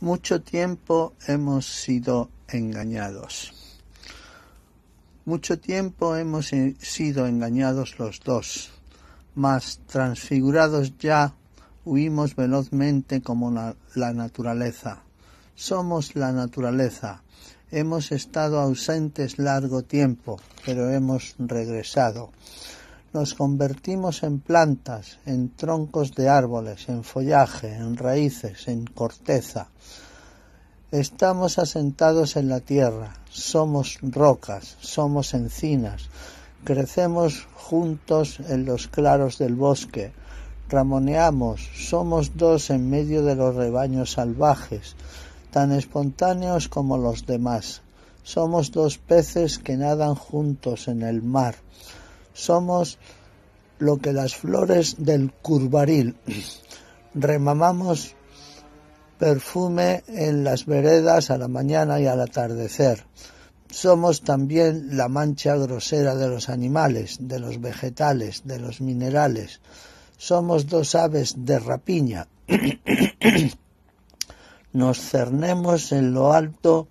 Mucho tiempo hemos sido engañados. Mucho tiempo hemos eh, sido engañados los dos, mas transfigurados ya huimos velozmente como la, naturaleza. Somos la naturaleza. Hemos estado ausentes largo tiempo, pero hemos regresado nos convertimos en plantas, en troncos de árboles, en follaje, en raíces, en corteza. Estamos asentados en la tierra, somos rocas, somos encinas, crecemos juntos en los claros del bosque, ramoneamos, somos dos en medio de los rebaños salvajes, tan espontáneos como los demás. Somos dos peces que nadan juntos en el mar. Somos lo que las flores del curbaril. Remamamos perfume en las veredas a la mañana y al atardecer. Somos también la mancha grosera de los animales, de los vegetales, de los minerales. Somos dos aves de rapiña. Nos cernemos en lo alto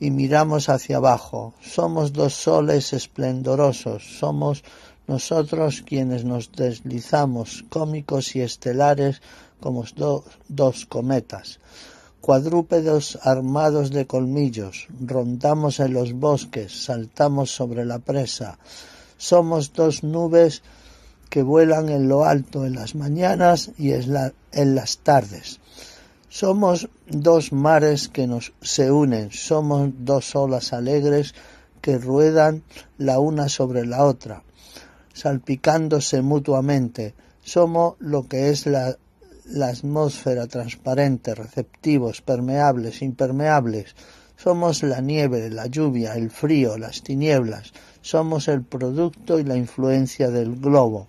y miramos hacia abajo. Somos dos soles esplendorosos, somos nosotros quienes nos deslizamos, cómicos y estelares como dos cometas. Cuadrúpedos armados de colmillos, rondamos en los bosques, saltamos sobre la presa. Somos dos nubes que vuelan en lo alto en las mañanas y en las tardes. Somos dos mares que nos se unen, somos dos olas alegres que ruedan la una sobre la otra, salpicándose mutuamente. Somos lo que es la, atmósfera transparente, receptivos, permeables, impermeables. Somos la nieve, la lluvia, el frío, las tinieblas. Somos el producto y la influencia del globo.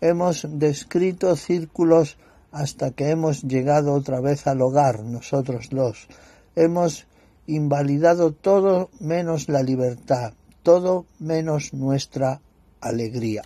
Hemos descrito círculos hasta que hemos llegado otra vez al hogar, nosotros dos. Hemos invalidado todo menos la libertad, todo menos nuestra alegría.